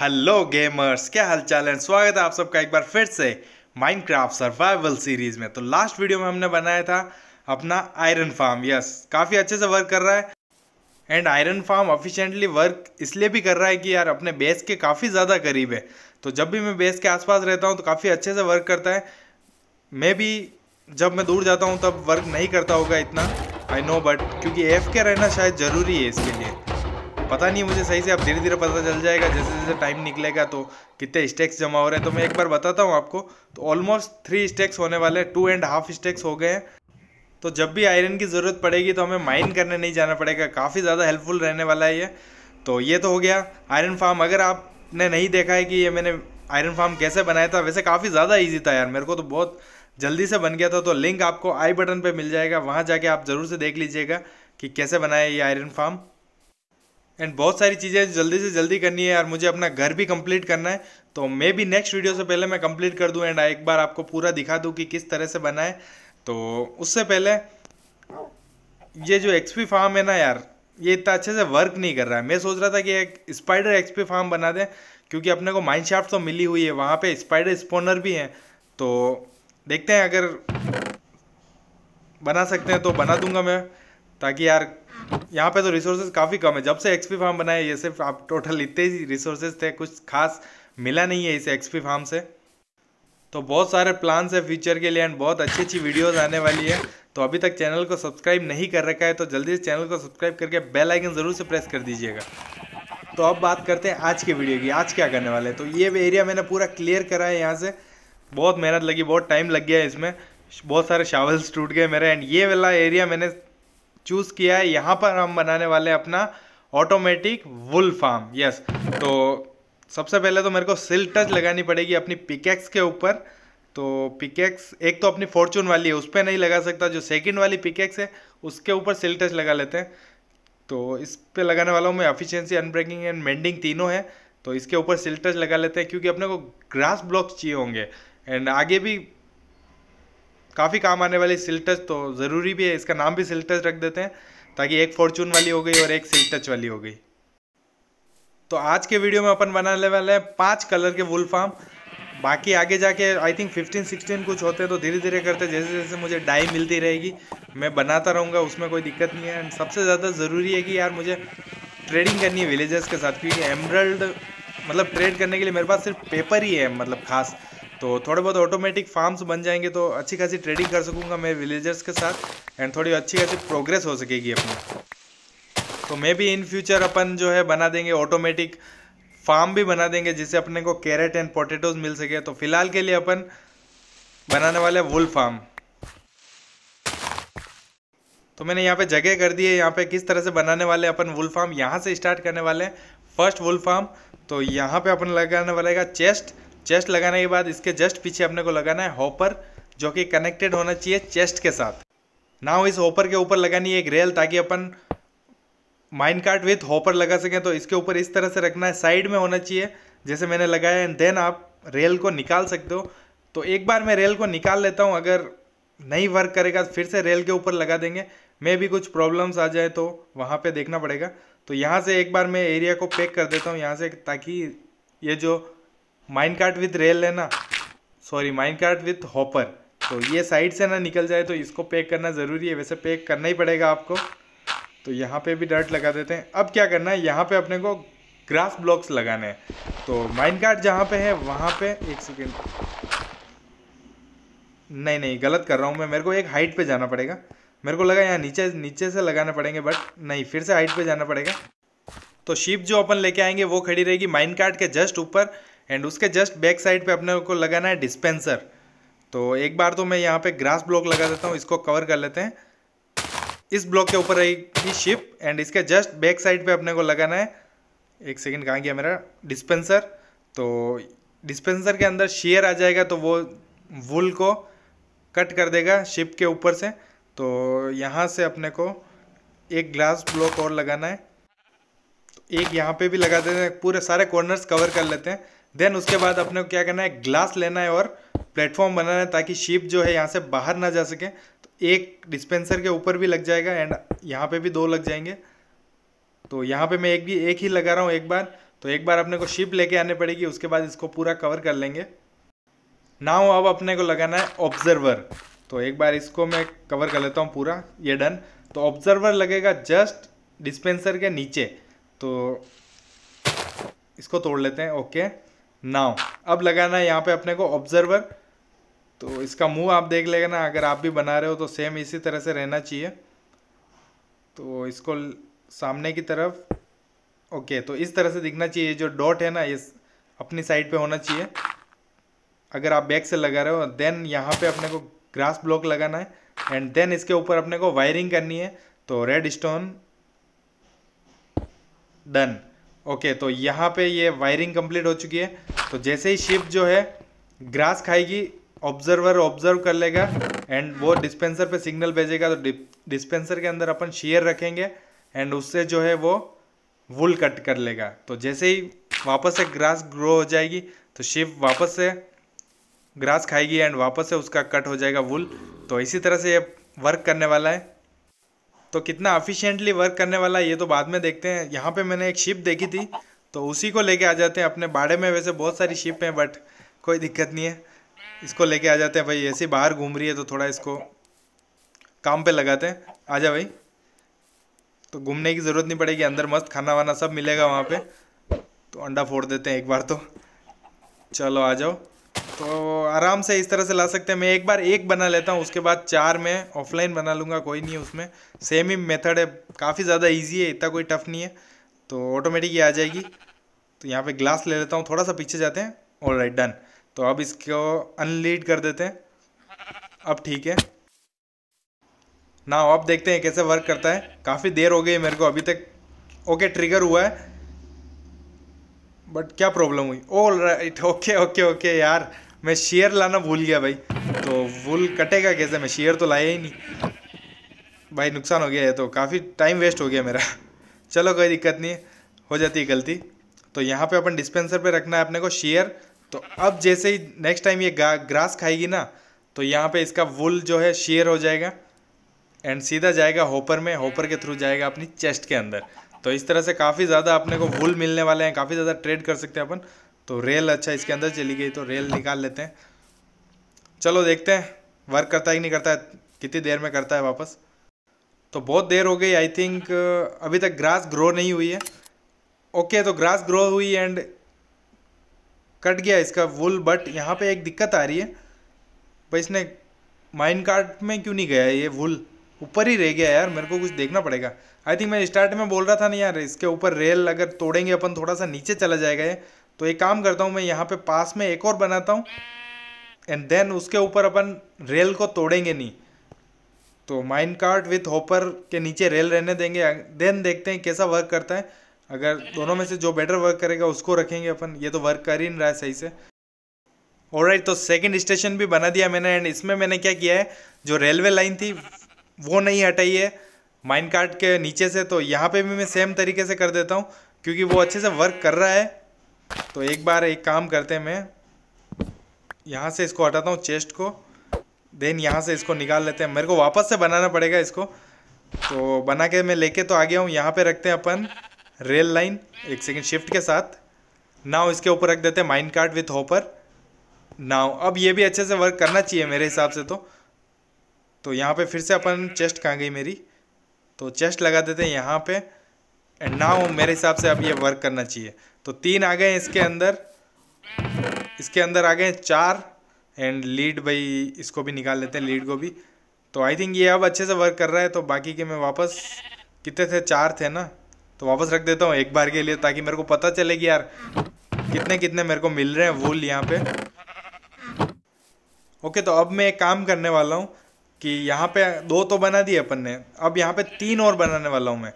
Hello gamers क्या हाल चाल है स्वागत है आप सबका एक बार फिर से माइनक्राफ्ट सर्वाइवल सीरीज में तो लास्ट वीडियो में हमने बनाया था अपना आयरन फार्म यस काफ़ी अच्छे से वर्क कर रहा है and iron farm efficiently work इसलिए भी कर रहा है कि यार अपने बेस के काफ़ी ज़्यादा करीब है तो जब भी मैं बेस के आसपास रहता हूँ तो काफ़ी अच्छे से वर्क करता है मैं भी जब मैं दूर जाता हूँ तब वर्क नहीं करता होगा इतना आई नो बट क्योंकि एफ के रहना शायद ज़रूरी है इसके लिए पता नहीं मुझे सही से अब धीरे धीरे पता चल जाएगा जैसे जैसे टाइम निकलेगा तो कितने स्टेक्स जमा हो रहे हैं तो मैं एक बार बताता हूँ आपको तो ऑलमोस्ट थ्री स्टेक्स होने वाले हैं टू एंड हाफ स्टेक्स हो गए हैं तो जब भी आयरन की ज़रूरत पड़ेगी तो हमें माइन करने नहीं जाना पड़ेगा काफ़ी ज़्यादा हेल्पफुल रहने वाला है ये तो ये तो हो गया आयरन फार्म अगर आपने नहीं देखा है कि ये मैंने आयरन फार्म कैसे बनाया था वैसे काफ़ी ज़्यादा ईजी था यार मेरे को तो बहुत जल्दी से बन गया था तो लिंक आपको आई बटन पर मिल जाएगा वहाँ जाके आप ज़रूर से देख लीजिएगा कि कैसे बनाया ये आयरन फार्म एंड बहुत सारी चीज़ें जल्दी से जल्दी करनी है और मुझे अपना घर भी कंप्लीट करना है तो मैं भी नेक्स्ट वीडियो से पहले मैं कंप्लीट कर दूं एंड एक बार आपको पूरा दिखा दूं कि किस तरह से बना है तो उससे पहले ये जो एक्सपी फार्म है ना यार ये इतना अच्छे से वर्क नहीं कर रहा है मैं सोच रहा था कि एक स्पाइडर एक्सपी फार्म बना दें क्योंकि अपने को माइंड तो मिली हुई है वहाँ पर स्पाइडर स्पोनर भी हैं तो देखते हैं अगर बना सकते हैं तो बना दूंगा मैं ताकि यार यहाँ पे तो रिसोर्सेज काफ़ी कम है जब से एक्सपी फार्म बनाए ये सिर्फ आप टोटल इतने ही रिसोर्सेज थे कुछ खास मिला नहीं है इसे एक्सपी फार्म से तो बहुत सारे प्लान्स है फ्यूचर के लिए एंड बहुत अच्छी अच्छी वीडियोस आने वाली है तो अभी तक चैनल को सब्सक्राइब नहीं कर रखा है तो जल्दी से चैनल को सब्सक्राइब करके बेल आइकन ज़रूर से प्रेस कर दीजिएगा तो अब बात करते हैं आज के वीडियो की आज क्या करने वाले हैं तो ये एरिया मैंने पूरा क्लियर करा है यहाँ से बहुत मेहनत लगी बहुत टाइम लग गया इसमें बहुत सारे शावल्स टूट गए मेरे एंड ये वाला एरिया मैंने चूज़ किया है यहाँ पर हम बनाने वाले अपना ऑटोमेटिक वुल फार्म यस तो सबसे पहले तो मेरे को सिल टच लगानी पड़ेगी अपनी पिकेक्स के ऊपर तो पिकेक्स एक तो अपनी फॉर्चून वाली है उस पर नहीं लगा सकता जो सेकंड वाली पिकेक्स है उसके ऊपर सिल टच लगा लेते हैं तो इस पर लगाने वाला हूँ मैं एफिशिएंसी अनब्रेकिंग एंड मेंडिंग तीनों है तो इसके ऊपर सिल टच लगा लेते हैं क्योंकि अपने को ग्रास ब्लॉक्स चाहिए होंगे एंड आगे भी काफ़ी काम आने वाली सिल्टस तो ज़रूरी भी है इसका नाम भी सिल्टस रख देते हैं ताकि एक फॉर्चून वाली हो गई और एक सिल्टच वाली हो गई तो आज के वीडियो में अपन बनाने वाले हैं पाँच कलर के वुल फार्म बाकी आगे जाके आई थिंक 15 16 कुछ होते हैं तो धीरे धीरे करते जैसे जैसे मुझे डाई मिलती रहेगी मैं बनाता रहूँगा उसमें कोई दिक्कत नहीं है एंड सबसे ज़्यादा ज़रूरी है कि यार मुझे ट्रेडिंग करनी है विलेजर्स के साथ क्योंकि एमरल्ड मतलब ट्रेड करने के लिए मेरे पास सिर्फ पेपर ही है मतलब खास तो थोड़े बहुत ऑटोमेटिक फार्म्स बन जाएंगे तो अच्छी खासी ट्रेडिंग कर सकूंगा मैं विलेजर्स के साथ एंड थोड़ी अच्छी खासी प्रोग्रेस हो सकेगी अपनी तो मे भी इन फ्यूचर अपन जो है बना देंगे ऑटोमेटिक फार्म भी बना देंगे जिससे अपने को कैरेट एंड पोटेटोज मिल सके तो फिलहाल के लिए अपन बनाने वाले वुल फार्म तो मैंने यहाँ पे जगह कर दी है यहाँ पे किस तरह से बनाने वाले अपन वुल फार्म यहाँ से स्टार्ट करने वाले हैं फर्स्ट वुल फार्म तो यहाँ पे अपन लगाने वाला है चेस्ट चेस्ट लगाने के बाद इसके जस्ट पीछे अपने को लगाना है हॉपर जो कि कनेक्टेड होना चाहिए चेस्ट के साथ नाउ इस हॉपर के ऊपर लगानी है एक रेल ताकि अपन माइंड कार्ट विथ हॉपर लगा सकें तो इसके ऊपर इस तरह से रखना है साइड में होना चाहिए जैसे मैंने लगाया एंड देन आप रेल को निकाल सकते हो तो एक बार मैं रेल को निकाल लेता हूँ अगर नहीं वर्क करेगा फिर से रेल के ऊपर लगा देंगे मे भी कुछ प्रॉब्लम्स आ जाए तो वहाँ पे देखना पड़ेगा तो यहाँ से एक बार मैं एरिया को पैक कर देता हूँ यहाँ से ताकि ये जो माइन कार्ट विथ रेल है ना sorry mine cart with hopper तो ये साइड से ना निकल जाए तो इसको पैक करना ज़रूरी है वैसे पैक करना ही पड़ेगा आपको तो यहाँ पे भी डर्ट लगा देते हैं अब क्या करना है यहाँ पे अपने को ग्रास ब्लॉक्स लगाने हैं तो माइन कार्ट जहाँ पे है वहाँ पे एक सेकेंड नहीं नहीं गलत कर रहा हूँ मैं मेरे को एक हाइट पे जाना पड़ेगा मेरे को लगा यहाँ नीचे नीचे से लगाना पड़ेंगे बट नहीं फिर से हाइट पे जाना पड़ेगा तो शिप जो अपन लेके आएंगे वो खड़ी रहेगी माइन कार्ट के जस्ट ऊपर एंड उसके जस्ट बैक साइड पे अपने को लगाना है डिस्पेंसर तो एक बार तो मैं यहाँ पे ग्रास ब्लॉक लगा देता हूँ इसको कवर कर लेते हैं इस ब्लॉक के ऊपर रहेगी शिप एंड इसके जस्ट बैक साइड पे अपने को लगाना है एक सेकंड कहाँ गया मेरा डिस्पेंसर तो डिस्पेंसर के अंदर शेयर आ जाएगा तो वो वुल को कट कर देगा शिप के ऊपर से तो यहाँ से अपने को एक ग्लास ब्लॉक और लगाना है तो एक यहाँ पे भी लगा देते हैं पूरे सारे कॉर्नर्स कवर कर लेते हैं देन उसके बाद अपने को क्या करना है ग्लास लेना है और प्लेटफॉर्म बनाना है ताकि शिप जो है यहाँ से बाहर ना जा सके तो एक डिस्पेंसर के ऊपर भी लग जाएगा एंड यहाँ पे भी दो लग जाएंगे तो यहाँ पे मैं एक भी एक ही लगा रहा हूँ एक बार तो एक बार अपने को शिप लेके आने पड़ेगी उसके बाद इसको पूरा कवर कर लेंगे नाव अब अपने को लगाना है ऑब्जर्वर तो एक बार इसको मैं कवर कर लेता हूँ पूरा ये डन तो ऑब्जर्वर लगेगा जस्ट डिस्पेंसर के नीचे तो इसको तोड़ लेते हैं ओके नाउ अब लगाना है यहाँ पे अपने को ऑब्जर्वर तो इसका मुंह आप देख लेगा ना अगर आप भी बना रहे हो तो सेम इसी तरह से रहना चाहिए तो इसको सामने की तरफ ओके तो इस तरह से दिखना चाहिए जो डॉट है ना ये अपनी साइड पे होना चाहिए अगर आप बैक से लगा रहे हो देन यहाँ पे अपने को ग्रास ब्लॉक लगाना है एंड देन इसके ऊपर अपने को वायरिंग करनी है तो रेड स्टोन डन ओके तो यहाँ पे ये वायरिंग कंप्लीट हो चुकी है तो जैसे ही शिप जो है ग्रास खाएगी ऑब्जर्वर ऑब्जर्व कर लेगा एंड वो डिस्पेंसर पे सिग्नल भेजेगा तो डिस्पेंसर के अंदर अपन शेयर रखेंगे एंड उससे जो है वो वुल कट कर लेगा तो जैसे ही वापस से ग्रास ग्रो हो जाएगी तो शिप वापस से ग्रास खाएगी एंड वापस से उसका कट हो जाएगा वुल तो इसी तरह से ये वर्क करने वाला है तो कितना अफिशियंटली वर्क करने वाला ये तो बाद में देखते हैं यहाँ पे मैंने एक शिप देखी थी तो उसी को लेके आ जाते हैं अपने बाड़े में वैसे बहुत सारी शिप हैं बट कोई दिक्कत नहीं है इसको लेके आ जाते हैं भाई ऐसे बाहर घूम रही है तो थोड़ा इसको काम पे लगाते हैं आ जा भाई तो घूमने की ज़रूरत नहीं पड़ेगी अंदर मस्त खाना वाना सब मिलेगा वहाँ पे तो अंडा फोड़ देते हैं एक बार तो चलो आ जाओ तो आराम से इस तरह से ला सकते हैं मैं एक बार एक बना लेता हूँ उसके बाद चार में ऑफलाइन बना लूँगा कोई नहीं है उसमें सेम ही मेथड है काफ़ी ज़्यादा ईजी है इतना कोई टफ नहीं है तो ऑटोमेटिक ही आ जाएगी तो यहाँ पे ग्लास ले लेता हूँ थोड़ा सा पीछे जाते हैं ऑल राइट डन तो अब इसको अनलीड कर देते हैं अब ठीक है ना अब देखते हैं कैसे वर्क करता है काफ़ी देर हो गई मेरे को अभी तक ओके ट्रिगर हुआ है बट क्या प्रॉब्लम हुई ओल राइट ओके ओके ओके यार मैं शेयर लाना भूल गया भाई तो वुल कटेगा कैसे मैं शेयर तो लाया ही नहीं भाई नुकसान हो गया है तो काफ़ी टाइम वेस्ट हो गया मेरा चलो कोई दिक्कत नहीं हो जाती है गलती तो यहाँ पे अपन डिस्पेंसर पे रखना है अपने को शेयर तो अब जैसे ही नेक्स्ट टाइम ये ग्रास खाएगी ना तो यहाँ पे इसका वुल जो है शेयर हो जाएगा एंड सीधा जाएगा होपर में होपर के थ्रू जाएगा अपनी चेस्ट के अंदर तो इस तरह से काफ़ी ज़्यादा अपने को वुल मिलने वाले हैं काफ़ी ज़्यादा ट्रेड कर सकते हैं अपन तो रेल अच्छा इसके अंदर चली गई तो रेल निकाल लेते हैं चलो देखते हैं वर्क करता है कि नहीं करता है कितनी देर में करता है वापस तो बहुत देर हो गई आई थिंक अभी तक ग्रास ग्रो नहीं हुई है ओके okay, तो ग्रास ग्रो हुई एंड कट गया इसका वुल बट यहाँ पे एक दिक्कत आ रही है भाई इसने माइन कार्ट में क्यों नहीं गया ये वुल ऊपर ही रह गया यार मेरे को कुछ देखना पड़ेगा आई थिंक मैं स्टार्ट में बोल रहा था ना यार इसके ऊपर रेल अगर तोड़ेंगे अपन थोड़ा सा नीचे चला जाएगा ये तो एक काम करता हूँ मैं यहाँ पे पास में एक और बनाता हूँ एंड देन उसके ऊपर अपन रेल को तोड़ेंगे नहीं तो माइन कार्ट विथ होपर के नीचे रेल रहने देंगे देन देखते हैं कैसा वर्क करता है अगर दोनों में से जो बेटर वर्क करेगा उसको रखेंगे अपन ये तो वर्क कर ही नहीं रहा है सही से और राइट तो सेकेंड स्टेशन भी बना दिया मैंने एंड इसमें मैंने क्या किया है जो रेलवे लाइन थी वो नहीं हटाई है माइन कार्ट के नीचे से तो यहाँ पे भी मैं सेम तरीके से कर देता हूँ क्योंकि वो अच्छे से वर्क कर रहा है तो एक बार एक काम करते हैं मैं यहाँ से इसको हटाता हूँ चेस्ट को देन यहाँ से इसको निकाल लेते हैं मेरे को वापस से बनाना पड़ेगा इसको तो बना के मैं लेके तो आ गया हूँ यहाँ पे रखते हैं अपन रेल लाइन एक सेकेंड शिफ्ट के साथ नाव इसके ऊपर रख देते हैं mine cart with hopper now अब ये भी अच्छे से वर्क करना चाहिए मेरे हिसाब से तो तो यहाँ पे फिर से अपन चेस्ट कहाँ गई मेरी तो चेस्ट लगा देते हैं यहाँ पर एंड नाउ मेरे हिसाब से अब ये वर्क करना चाहिए तो तीन आ गए इसके अंदर इसके अंदर आ गए चार एंड लीड भाई इसको भी निकाल लेते हैं लीड को भी तो आई थिंक ये अब अच्छे से वर्क कर रहा है तो बाकी के मैं वापस कितने थे चार थे ना तो वापस रख देता हूँ एक बार के लिए ताकि मेरे को पता चले कि यार कितने कितने मेरे को मिल रहे हैं वूल यहाँ पे ओके तो अब मैं एक काम करने वाला हूँ कि यहाँ पे दो तो बना दिए अपन ने अब यहाँ पे तीन और बनाने वाला हूँ मैं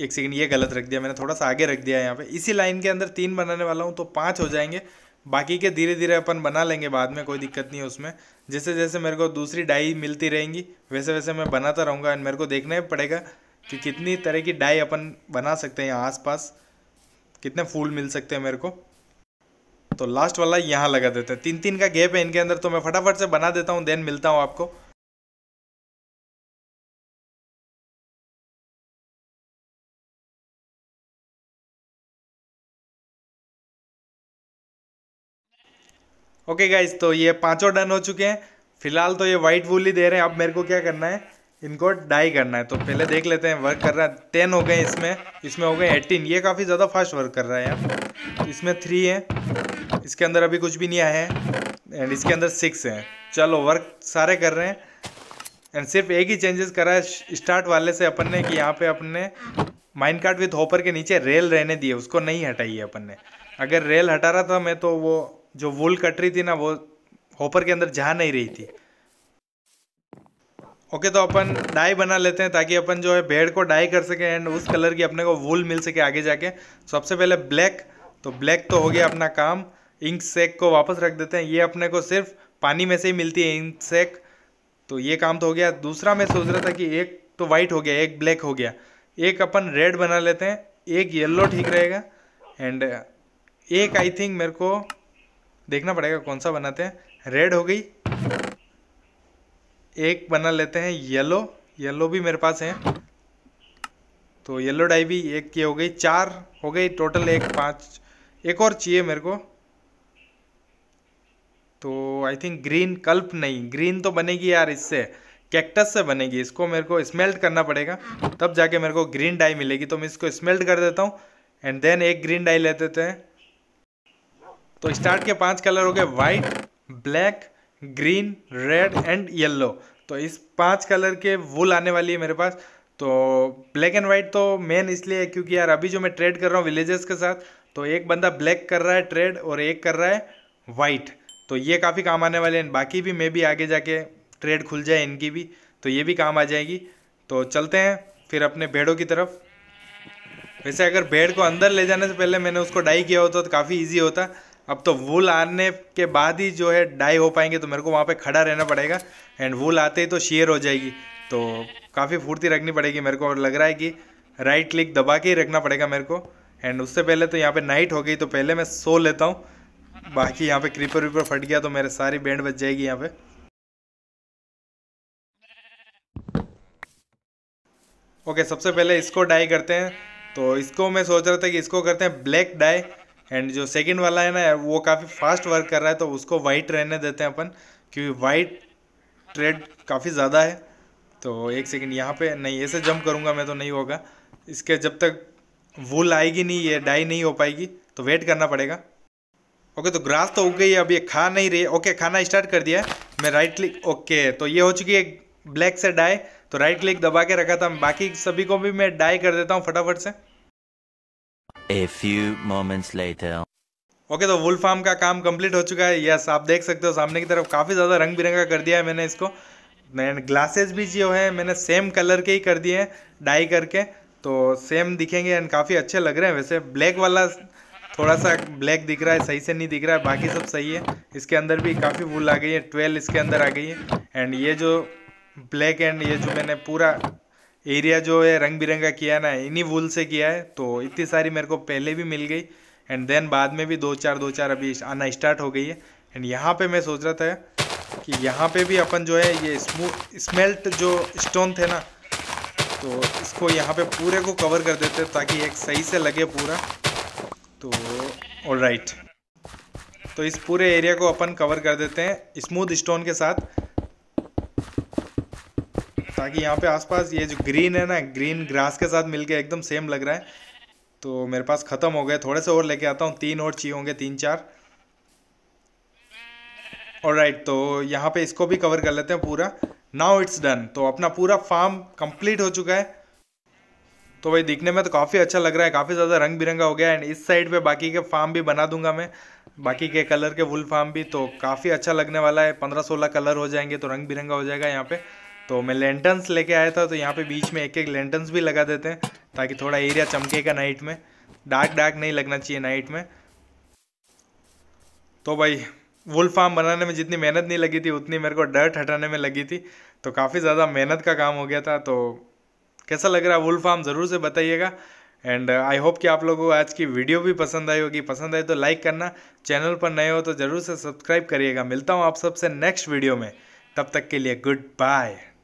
एक सेकेंड ये गलत रख दिया मैंने थोड़ा सा आगे रख दिया यहाँ पे इसी लाइन के अंदर तीन बनाने वाला हूँ तो पाँच हो जाएंगे बाकी के धीरे धीरे अपन बना लेंगे बाद में कोई दिक्कत नहीं है उसमें जैसे जैसे मेरे को दूसरी डाई मिलती रहेंगी वैसे वैसे मैं बनाता रहूँगा एंड मेरे को देखना ही पड़ेगा कि कितनी तरह की डाई अपन बना सकते हैं यहाँ आस कितने फूल मिल सकते हैं मेरे को तो लास्ट वाला यहाँ लगा देते हैं तीन तीन का गैप है इनके अंदर तो मैं फटाफट से बना देता हूँ देन मिलता हूँ आपको ओके गाइज तो ये पाँचों डन हो चुके हैं फिलहाल तो ये वाइट वूल ही दे रहे हैं अब मेरे को क्या करना है इनको डाई करना है तो पहले देख लेते हैं वर्क कर रहा है टेन हो गए इसमें इसमें हो गए एटीन ये काफ़ी ज़्यादा फास्ट वर्क कर रहा है यार इसमें थ्री है इसके अंदर अभी कुछ भी नहीं आया है एंड इसके अंदर सिक्स हैं चलो वर्क सारे कर रहे हैं एंड सिर्फ एक ही चेंजेस करा है स्टार्ट वाले से अपन ने कि यहाँ पे अपन ने माइंड कार्ट विथ होपर के नीचे रेल रहने दिए उसको नहीं हटाई है अपन ने अगर रेल हटा रहा था मैं तो वो जो वूल कट रही थी ना वो हॉपर के अंदर जा नहीं रही थी ओके तो अपन डाई बना लेते हैं ताकि अपन जो है भेड़ को डाई कर सके एंड उस कलर की अपने को वूल मिल सके आगे जाके तो सबसे पहले ब्लैक तो ब्लैक तो हो गया अपना काम इंक सेक को वापस रख देते हैं ये अपने को सिर्फ पानी में से ही मिलती है इंक सेक तो ये काम तो हो गया दूसरा मैं सोच रहा था कि एक तो वाइट हो गया एक ब्लैक हो गया एक अपन रेड बना लेते हैं एक येल्लो ठीक रहेगा एंड एक आई थिंक मेरे को देखना पड़ेगा कौन सा बनाते हैं रेड हो गई एक बना लेते हैं येलो येलो भी मेरे पास है तो येलो डाई भी एक की हो गई चार हो गई टोटल एक पाँच एक और चाहिए मेरे को तो आई थिंक ग्रीन कल्प नहीं ग्रीन तो बनेगी यार इससे कैक्टस से बनेगी इसको मेरे को स्मेल्ट करना पड़ेगा तब जाके मेरे को ग्रीन डाई मिलेगी तो मैं इसको स्मेल्ट कर देता हूँ एंड देन एक ग्रीन डाई ले देते हैं तो स्टार्ट के पांच कलर हो गए white black green red and yellow तो इस पांच कलर के वुल आने वाली है मेरे पास तो ब्लैक एंड वाइट तो मेन इसलिए है क्योंकि यार अभी जो मैं ट्रेड कर रहा हूँ विलेजेस के साथ तो एक बंदा ब्लैक कर रहा है ट्रेड और एक कर रहा है वाइट तो ये काफ़ी काम आने वाले हैं बाकी भी मे भी आगे जाके ट्रेड खुल जाए इनकी भी तो ये भी काम आ जाएगी तो चलते हैं फिर अपने भेड़ों की तरफ वैसे अगर भेड़ को अंदर ले जाने से पहले मैंने उसको डाई किया होता तो काफ़ी ईजी होता अब तो वूल आने के बाद ही जो है डाई हो पाएंगे तो मेरे को वहाँ पे खड़ा रहना पड़ेगा एंड वूल आते ही तो शेयर हो जाएगी तो काफ़ी फुर्ती रखनी पड़ेगी मेरे को और लग रहा है कि राइट क्लिक दबा के ही रखना पड़ेगा मेरे को एंड उससे पहले तो यहाँ पे नाइट हो गई तो पहले मैं सो लेता हूँ बाकी यहाँ पे क्रीपर वीपर फट गया तो मेरे सारी बैंड बच जाएगी यहाँ पे ओके सबसे पहले इसको डाई करते हैं तो इसको मैं सोच रहा था कि इसको करते हैं ब्लैक डाई एंड जो सेकंड वाला है ना वो काफ़ी फास्ट वर्क कर रहा है तो उसको वाइट रहने देते हैं अपन क्योंकि वाइट ट्रेड काफ़ी ज़्यादा है तो एक सेकंड यहाँ पे नहीं ऐसे जंप करूँगा मैं तो नहीं होगा इसके जब तक वूल आएगी नहीं ये डाई नहीं हो पाएगी तो वेट करना पड़ेगा ओके तो ग्रास तो उग गई है अब ये खा नहीं रही ओके खाना स्टार्ट कर दिया मैं राइट क्लिक ओके तो ये हो चुकी है ब्लैक से डाई तो राइट क्लिक दबा के रखा था बाकी सभी को भी मैं डाई कर देता हूँ फटाफट से A few moments later. Okay okay, तो वुल फार्म का काम कंप्लीट हो चुका है यस आप देख सकते हो सामने की तरफ काफ़ी ज़्यादा रंग बिरंगा कर दिया है मैंने इसको मैंने ग्लासेस भी जो है मैंने सेम कलर के ही कर दिए हैं डाई करके तो सेम दिखेंगे एंड काफ़ी अच्छे लग रहे हैं वैसे ब्लैक वाला थोड़ा सा ब्लैक दिख रहा है सही से नहीं दिख रहा है बाकी सब सही है इसके अंदर भी काफ़ी वुल आ गई है ट्वेल्व इसके अंदर आ गई है एंड ये जो ब्लैक एंड ये जो मैंने पूरा एरिया जो है रंग बिरंगा किया ना इन्हीं वूल से किया है तो इतनी सारी मेरे को पहले भी मिल गई एंड देन बाद में भी दो चार दो चार अभी आना स्टार्ट हो गई है एंड यहाँ पे मैं सोच रहा था कि यहाँ पे भी अपन जो है ये स्मूथ स्मेल्ट जो स्टोन थे ना तो इसको यहाँ पे पूरे को कवर कर देते ताकि एक सही से लगे पूरा तो ऑल राइट तो इस पूरे एरिया को अपन कवर कर देते हैं स्मूथ स्टोन के साथ ताकि यहाँ पे आसपास ये जो ग्रीन है ना ग्रीन ग्रास के साथ मिलके एकदम सेम लग रहा है तो मेरे पास ख़त्म हो गए थोड़े से और लेके आता हूँ तीन और चाहिए होंगे तीन चार और राइट तो यहाँ पे इसको भी कवर कर लेते हैं पूरा नाउ इट्स डन तो अपना पूरा फार्म कंप्लीट हो चुका है तो भाई दिखने में तो काफ़ी अच्छा लग रहा है काफ़ी ज़्यादा रंग बिरंगा हो गया एंड इस साइड पे बाकी के फार्म भी बना दूंगा मैं बाकी के कलर के वुल फार्म भी तो काफ़ी अच्छा लगने वाला है पंद्रह सोलह कलर हो जाएंगे तो रंग बिरंगा हो जाएगा यहाँ पे तो मैं लेंटन्स लेके आया था तो यहाँ पे बीच में एक एक लेंटन्स भी लगा देते हैं ताकि थोड़ा एरिया चमकेगा नाइट में डार्क डार्क नहीं लगना चाहिए नाइट में तो भाई वुल फार्म बनाने में जितनी मेहनत नहीं लगी थी उतनी मेरे को डर्ट हटाने में लगी थी तो काफ़ी ज़्यादा मेहनत का काम हो गया था तो कैसा लग रहा है वुल फार्म ज़रूर से बताइएगा एंड आई होप कि आप लोगों को आज की वीडियो भी पसंद आई होगी पसंद आई तो लाइक करना चैनल पर नए हो तो ज़रूर से सब्सक्राइब करिएगा मिलता हूँ आप सबसे नेक्स्ट वीडियो में तब तक के लिए गुड बाय